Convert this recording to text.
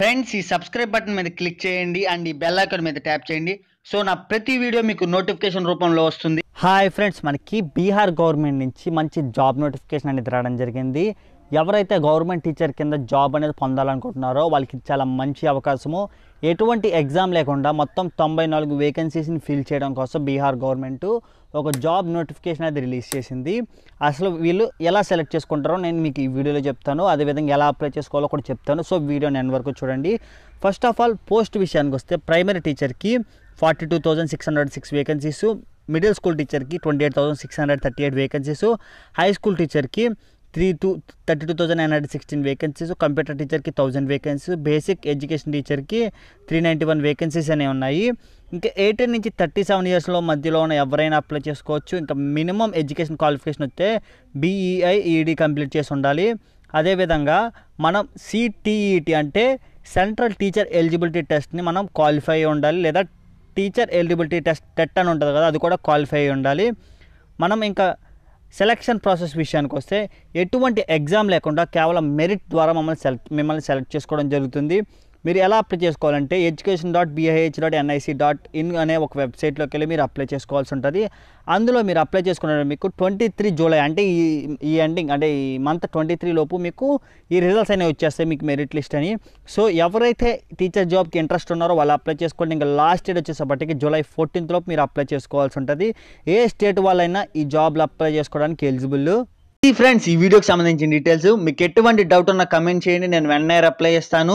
friends ఈ subscribe button మీద click చేయండి అండ్ ఈ బెల్ ఐకాన్ మీద ట్యాప్ చేయండి సో నా ప్రతి వీడియో మీకు నోటిఫికేషన్ రూపంలో వస్తుంది హాయ్ ఫ్రెండ్స్ మనకి బీహార్ గవర్నమెంట్ నుంచి మంచి జాబ్ నోటిఫికేషన్ అనేది రావడం జరిగింది ఎవరైతే గవర్నమెంట్ టీచర్ కింద జాబ్ అనేది పొందాలనుకుంటున్నారో వాళ్ళకి చాలా మంచి అవకాశము ఎటువంటి ఎగ్జామ్ లేకుండా మొత్తం తొంభై నాలుగు వేకెన్సీస్ని ఫిల్ చేయడం కోసం బీహార్ గవర్నమెంట్ ఒక జాబ్ నోటిఫికేషన్ అది రిలీజ్ చేసింది అసలు వీళ్ళు ఎలా సెలెక్ట్ చేసుకుంటారో నేను మీకు ఈ వీడియోలో చెప్తాను అదేవిధంగా ఎలా అప్లై చేసుకోవాలో కూడా చెప్తాను సో వీడియో నేను వరకు చూడండి ఫస్ట్ ఆఫ్ ఆల్ పోస్ట్ విషయానికి వస్తే ప్రైమరీ టీచర్కి forty two thousand six hundred six vacancies middle school టీచర్కి twenty eight thousand six hundred thirty eight vacancies high school టీచర్కి three two thirty two thousand nine hundred sixteen vacancies computer టీచర్కి thousand vacancies basic education టీచర్కి three ninety one vacancies అనేవి ఉన్నాయి ఇంకా eighteen నుంచి thirty seven ఇయర్స్లో మధ్యలో ఉన్న ఎవరైనా అప్లై చేసుకోవచ్చు ఇంకా మినిమం ఎడ్యుకేషన్ క్వాలిఫికేషన్ వస్తే బీఈఐ ఈడీ కంప్లీట్ చేసి ఉండాలి అదేవిధంగా మనం సిటీఈటీ e అంటే సెంట్రల్ టీచర్ ఎలిజిబిలిటీ టెస్ట్ని మనం క్వాలిఫై ఉండాలి లేదా టీచర్ ఎలిజిబిలిటీ టెస్ట్ టెట్ అని ఉంటుంది కదా అది కూడా క్వాలిఫై అయి ఉండాలి మనం ఇంకా సెలక్షన్ ప్రాసెస్ విషయానికి వస్తే ఎటువంటి ఎగ్జామ్ లేకుండా కేవలం మెరిట్ ద్వారా మమ్మల్ని సెలెక్ట్ మిమ్మల్ని సెలెక్ట్ చేసుకోవడం జరుగుతుంది మీరు ఎలా అప్లై చేసుకోవాలంటే education dot BIH dot NIC dot in అనే ఒక వెబ్సైట్లోకి వెళ్ళి మీరు అప్లై చేసుకోవాల్సి ఉంటుంది అందులో మీరు అప్లై చేసుకున్న మీకు ట్వంటీ త్రీ జూలై అంటే ఈ ఈ ఎండింగ్ అంటే ఈ మంత్ ట్వంటీ త్రీ లోపు మీకు ఈ రిజల్ట్స్ అనేవి వచ్చేస్తాయి మీకు మెరిట్ లిస్ట్ అని సో ఎవరైతే టీచర్ జాబ్కి ఇంట్రెస్ట్ ఉన్నారో వాళ్ళు అప్లై చేసుకోండి ఇంకా లాస్ట్ డేట్ వచ్చేసప్పటికి జూలై ఫోర్టీన్త్ లోపు మీరు అప్లై చేసుకోవాల్సి ఉంటుంది ఏ స్టేట్ వాళ్ళైనా ఈ జాబ్లు అప్లై చేసుకోవడానికి ఎలిజిబుల్ ఫ్రెండ్స్ ఈ వీడియోకి సంబంధించిన డీటెయిల్స్ మీకు ఎటువంటి డౌట్ ఉన్నా కమెంట్ చేయండి నేను వెంటనే రిప్లై చేస్తాను